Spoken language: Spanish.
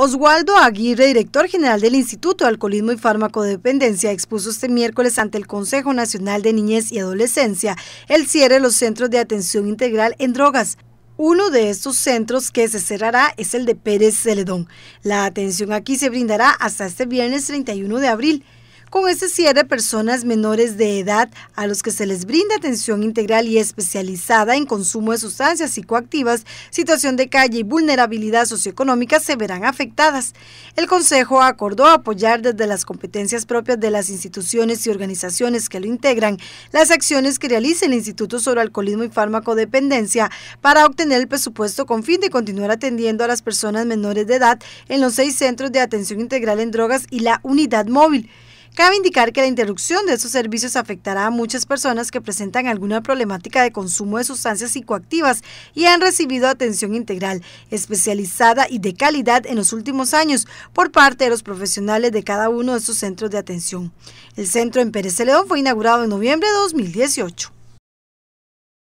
Oswaldo Aguirre, director general del Instituto de Alcoholismo y Dependencia, expuso este miércoles ante el Consejo Nacional de Niñez y Adolescencia el cierre de los centros de atención integral en drogas. Uno de estos centros que se cerrará es el de Pérez Celedón. La atención aquí se brindará hasta este viernes 31 de abril con este cierre, personas menores de edad a los que se les brinda atención integral y especializada en consumo de sustancias psicoactivas, situación de calle y vulnerabilidad socioeconómica se verán afectadas. El Consejo acordó apoyar desde las competencias propias de las instituciones y organizaciones que lo integran las acciones que realiza el Instituto sobre Alcoholismo y Farmacodependencia para obtener el presupuesto con fin de continuar atendiendo a las personas menores de edad en los seis centros de atención integral en drogas y la unidad móvil. Cabe indicar que la interrupción de estos servicios afectará a muchas personas que presentan alguna problemática de consumo de sustancias psicoactivas y han recibido atención integral, especializada y de calidad en los últimos años por parte de los profesionales de cada uno de sus centros de atención. El centro en Pérez León fue inaugurado en noviembre de 2018.